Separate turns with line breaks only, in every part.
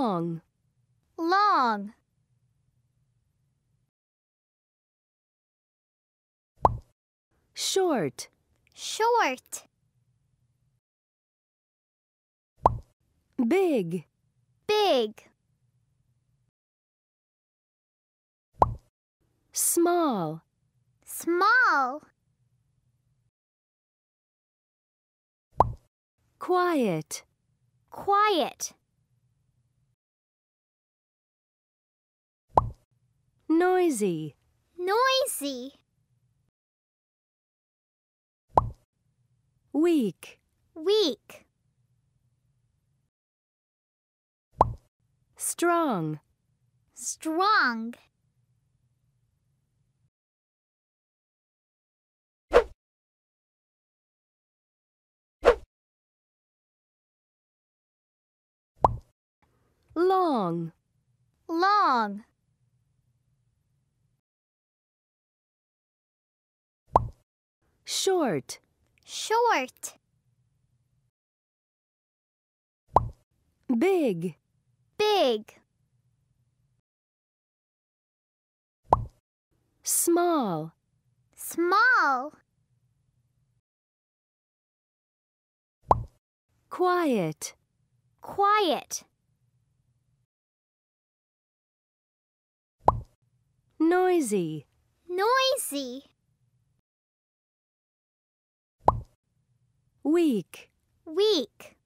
long, long.
Short,
short. Big, big.
Small,
small.
Quiet,
quiet.
Noisy.
Noisy.
Weak.
Weak.
Strong. Strong. Long.
Long.
Short.
Short. Big. Big.
Small. Small.
Quiet.
Quiet.
Noisy.
Noisy.
Week.
Week.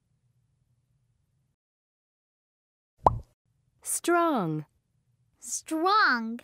Strong. Strong.